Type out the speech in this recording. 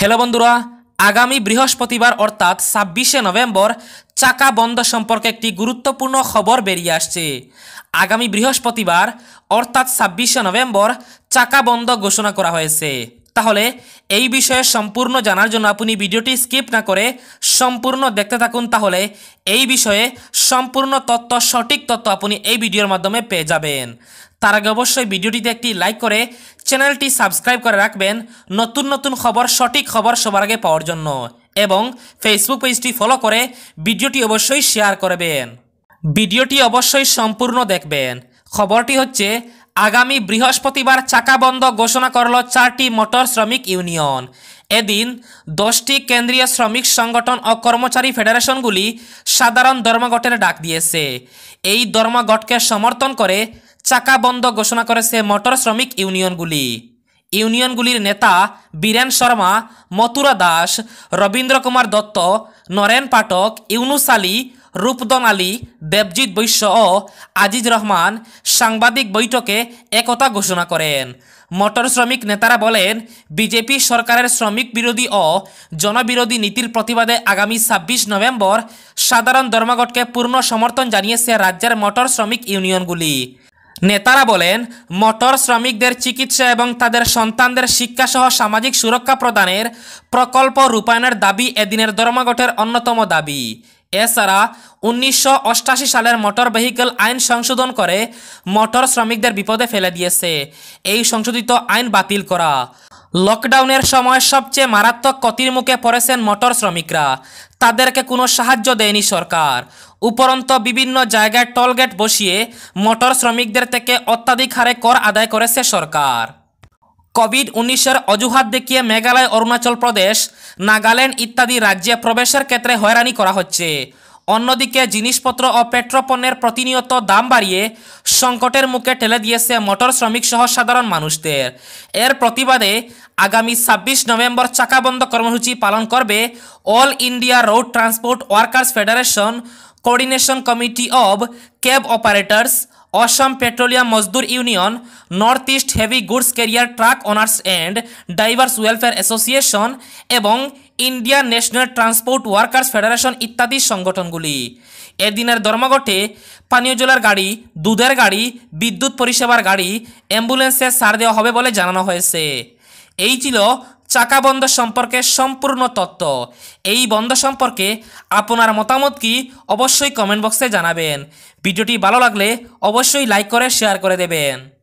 hello বন্ধুরা আগামী বৃহস্পতিবার অর্থাৎ ছাব্বিশে নভেম্বর চাকা বন্ধ সম্পর্কে একটি গুরুত্বপূর্ণ খবর বেরিয়ে আসছে আগামী বৃহস্পতিবার অর্থাৎ ছাব্বিশে নভেম্বর চাকা বন্ধ ঘোষণা করা হয়েছে তাহলে এই বিষয়ে সম্পূর্ণ জানার জন্য আপনি ভিডিওটি স্কিপ না করে সম্পূর্ণ দেখতে থাকুন তাহলে এই বিষয়ে সম্পূর্ণ তথ্য সঠিক তথ্য আপনি এই ভিডিওর মাধ্যমে পেয়ে যাবেন তার আগে অবশ্যই ভিডিওটিতে একটি লাইক করে চ্যানেলটি সাবস্ক্রাইব করে রাখবেন নতুন নতুন খবর সঠিক খবর সবার আগে পাওয়ার জন্য এবং ফেসবুক পেজটি ফলো করে ভিডিওটি অবশ্যই শেয়ার করবেন ভিডিওটি অবশ্যই সম্পূর্ণ দেখবেন খবরটি হচ্ছে আগামী বৃহস্পতিবার চাকা বন্ধ ঘোষণা করল চারটি মোটর শ্রমিক ইউনিয়ন এদিন দশটি কেন্দ্রীয় শ্রমিক সংগঠন ও কর্মচারী ফেডারেশনগুলি সাধারণ ধর্মঘটের ডাক দিয়েছে এই ধর্মঘটকে সমর্থন করে চাকা বন্ধ ঘোষণা করেছে মোটর শ্রমিক ইউনিয়নগুলি ইউনিয়নগুলির নেতা বীরেন শর্মা মথুরা দাস রবীন্দ্র কুমার দত্ত নরেন পাঠক ইউনুস আলী রূপদন আলী দেবজিৎ বৈশ্য ও আজিজ রহমান সাংবাদিক বৈঠকে একতা ঘোষণা করেন মোটর শ্রমিক নেতারা বলেন বিজেপি সরকারের শ্রমিক বিরোধী ও জনবিরোধী নীতির প্রতিবাদে আগামী ছাব্বিশ নভেম্বর সাধারণ ধর্মঘটকে পূর্ণ সমর্থন জানিয়েছে রাজ্যের মোটর শ্রমিক ইউনিয়নগুলি নেতারা বলেন মোটর শ্রমিকদের চিকিৎসা এবং তাদের সন্তানদের শিক্ষাসহ সামাজিক সুরক্ষা প্রদানের প্রকল্প রূপায়ণের দাবি এদিনের ধর্মঘটের অন্যতম দাবি এছাড়া উনিশশো সালের মোটর ভেহিকল আইন সংশোধন করে মোটর শ্রমিকদের বিপদে ফেলে দিয়েছে এই সংশোধিত আইন বাতিল করা লকডাউনের সময় সবচেয়ে মারাত্মক ক্ষতির মুখে পড়েছেন মোটর শ্রমিকরা তাদেরকে কোনো সাহায্য দেয়নি সরকার উপরন্ত বিভিন্ন জায়গায় টলগেট বসিয়ে মোটর শ্রমিকদের থেকে অত্যাধিক হারে কর আদায় করেছে সরকার কোভিড উনিশের অজুহাত দেখিয়ে মেঘালয় অরুণাচল প্রদেশ নাগাল্যান্ড ইত্যাদি রাজ্যে প্রবেশের ক্ষেত্রে হয়রানি করা হচ্ছে অন্যদিকে জিনিসপত্র ও পেট্রোপণ্যের প্রতিনিয়ত দাম বাড়িয়ে সংকটের মুখে ঠেলে দিয়েছে মোটর শ্রমিক সহ সাধারণ মানুষদের এর প্রতিবাদে আগামী ছাব্বিশ নভেম্বর চাকাবন্ধ কর্মসূচি পালন করবে all India road transport workers federation coordination committee of cab operators Assam petroleum Mazdoor union north east heavy goods carrier truck owners and drivers welfare association এবং Indian national transport workers federation ইত্যাদি সংগঠনগুলি এদিনের ধর্মঘটে পানীয় জলের গাড়ি দুধের গাড়ি বিদ্যুৎ পরিষেবার গাড়ি অ্যাম্বুলেন্সে সার দেওয়া হবে বলে জানানো হয়েছে এই ছিল চাকা বন্ধ সম্পর্কে সম্পূর্ণ তত্ত্ব এই বন্ধ সম্পর্কে আপনার মতামত কি অবশ্যই কমেন্ট বক্সে জানাবেন ভিডিওটি ভালো লাগলে অবশ্যই লাইক করে শেয়ার করে দেবেন